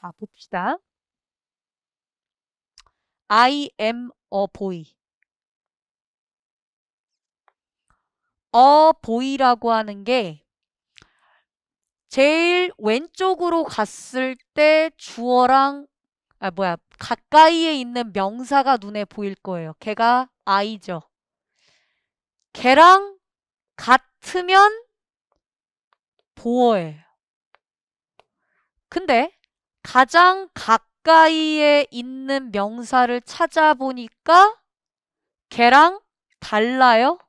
자, 봅시다. I am a boy. a boy라고 하는 게 제일 왼쪽으로 갔을 때 주어랑 아 뭐야 가까이에 있는 명사가 눈에 보일 거예요. 걔가 아이죠 걔랑 같으면 보어예요. 근데 가장 가까이에 있는 명사를 찾아보니까 걔랑 달라요?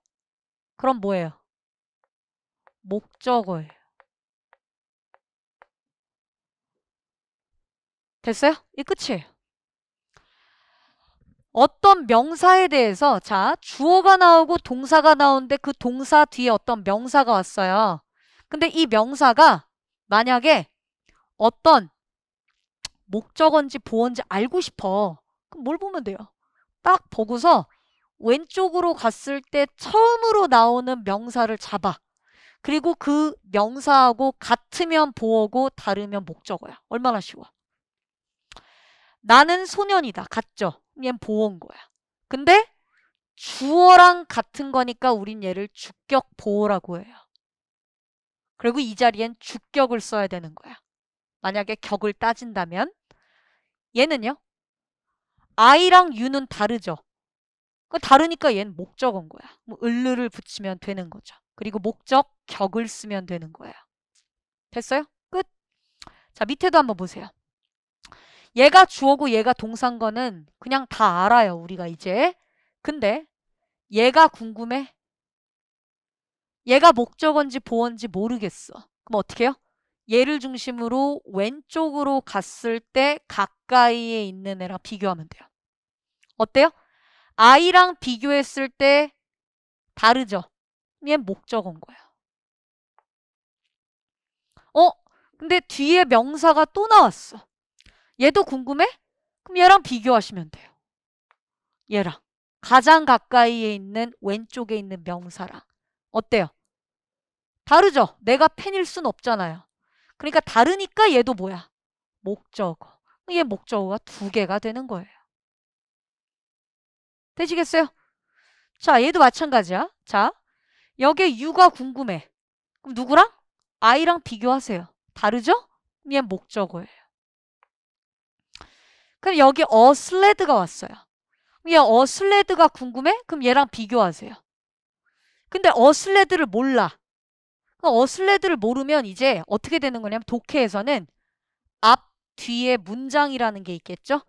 그럼 뭐예요? 목적어예요. 됐어요? 이 끝이에요. 어떤 명사에 대해서 자 주어가 나오고 동사가 나오는데 그 동사 뒤에 어떤 명사가 왔어요. 근데 이 명사가 만약에 어떤 목적어인지 보어인지 알고 싶어. 그럼 뭘 보면 돼요? 딱 보고서 왼쪽으로 갔을 때 처음으로 나오는 명사를 잡아. 그리고 그 명사하고 같으면 보어고 다르면 목적어야. 얼마나 쉬워. 나는 소년이다. 같죠? 얘는 보어인 거야. 근데 주어랑 같은 거니까 우린 얘를 주격 보어라고 해요. 그리고 이 자리엔 주격을 써야 되는 거야. 만약에 격을 따진다면 얘는요? I랑 U는 다르죠. 그 다르니까 얘는 목적인 거야. 뭐 을르를 붙이면 되는 거죠. 그리고 목적 격을 쓰면 되는 거예요. 됐어요? 끝. 자 밑에도 한번 보세요. 얘가 주어고 얘가 동사인 거는 그냥 다 알아요. 우리가 이제. 근데 얘가 궁금해? 얘가 목적인지 보어인지 모르겠어. 그럼 어떻게 해요? 얘를 중심으로 왼쪽으로 갔을 때 가까이에 있는 애랑 비교하면 돼요. 어때요? I랑 비교했을 때 다르죠? 얘는 목적어인 거예요. 어? 근데 뒤에 명사가 또 나왔어. 얘도 궁금해? 그럼 얘랑 비교하시면 돼요. 얘랑. 가장 가까이에 있는 왼쪽에 있는 명사랑. 어때요? 다르죠? 내가 팬일순 없잖아요. 그러니까 다르니까 얘도 뭐야? 목적어. 얘 목적어가 두 개가 되는 거예요. 되시겠어요? 자, 얘도 마찬가지야. 자, 여기에 유가 궁금해. 그럼 누구랑? 아이랑 비교하세요. 다르죠? 얘 목적어예요. 그럼 여기 어 슬레드가 왔어요. 얘어 슬레드가 궁금해? 그럼 얘랑 비교하세요. 근데 어 슬레드를 몰라. 그러니까 어슬레드를 모르면 이제 어떻게 되는 거냐면 독해에서는 앞, 뒤에 문장이라는 게 있겠죠?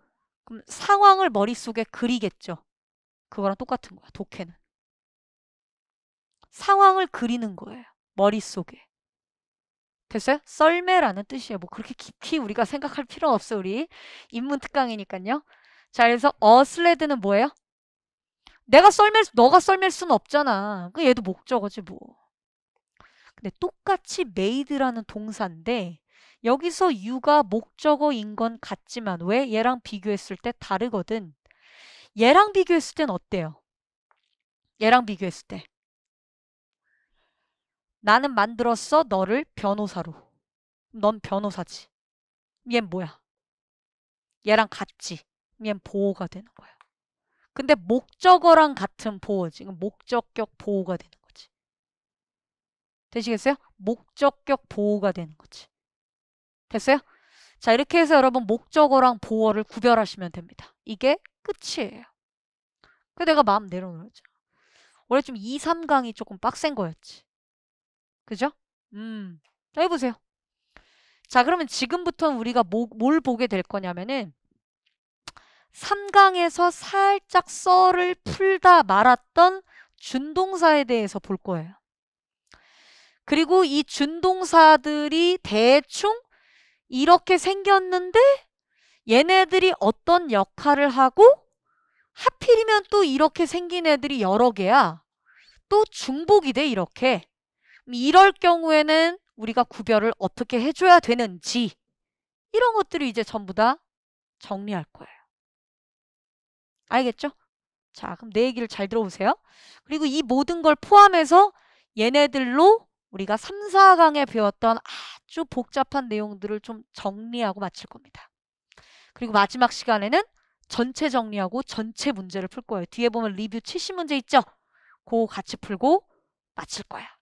그럼 상황을 머릿속에 그리겠죠. 그거랑 똑같은 거야, 독해는. 상황을 그리는 거예요, 머릿속에. 됐어요? 썰매라는 뜻이에요. 뭐 그렇게 깊이 우리가 생각할 필요 없어, 우리. 인문특강이니까요. 자, 그래서 어슬레드는 뭐예요? 내가 썰맬, 너가 썰맬 수는 없잖아. 그 얘도 목적어지, 뭐. 근데 네, 똑같이 made라는 동사인데 여기서 you가 목적어인 건 같지만 왜 얘랑 비교했을 때 다르거든. 얘랑 비교했을 땐 어때요? 얘랑 비교했을 때 나는 만들었어 너를 변호사로 넌 변호사지 얘 뭐야? 얘랑 같지 얘는 보호가 되는 거야 근데 목적어랑 같은 보호지 목적격 보호가 되는 거야 되시겠어요? 목적격 보호가 되는 거지. 됐어요? 자 이렇게 해서 여러분 목적어랑 보호를 구별하시면 됩니다. 이게 끝이에요. 그 내가 마음 내려놓죠. 원래 좀 2, 3강이 조금 빡센 거였지. 그죠? 음. 자 해보세요. 자 그러면 지금부터는 우리가 뭐, 뭘 보게 될 거냐면은 3강에서 살짝 썰을 풀다 말았던 준동사에 대해서 볼 거예요. 그리고 이 준동사들이 대충 이렇게 생겼는데 얘네들이 어떤 역할을 하고 하필이면 또 이렇게 생긴 애들이 여러 개야. 또 중복이 돼 이렇게. 음, 이럴 경우에는 우리가 구별을 어떻게 해줘야 되는지 이런 것들을 이제 전부 다 정리할 거예요. 알겠죠? 자, 그럼 내 얘기를 잘 들어보세요. 그리고 이 모든 걸 포함해서 얘네들로 우리가 3, 4강에 배웠던 아주 복잡한 내용들을 좀 정리하고 마칠 겁니다. 그리고 마지막 시간에는 전체 정리하고 전체 문제를 풀 거예요. 뒤에 보면 리뷰 70문제 있죠? 그거 같이 풀고 마칠 거예요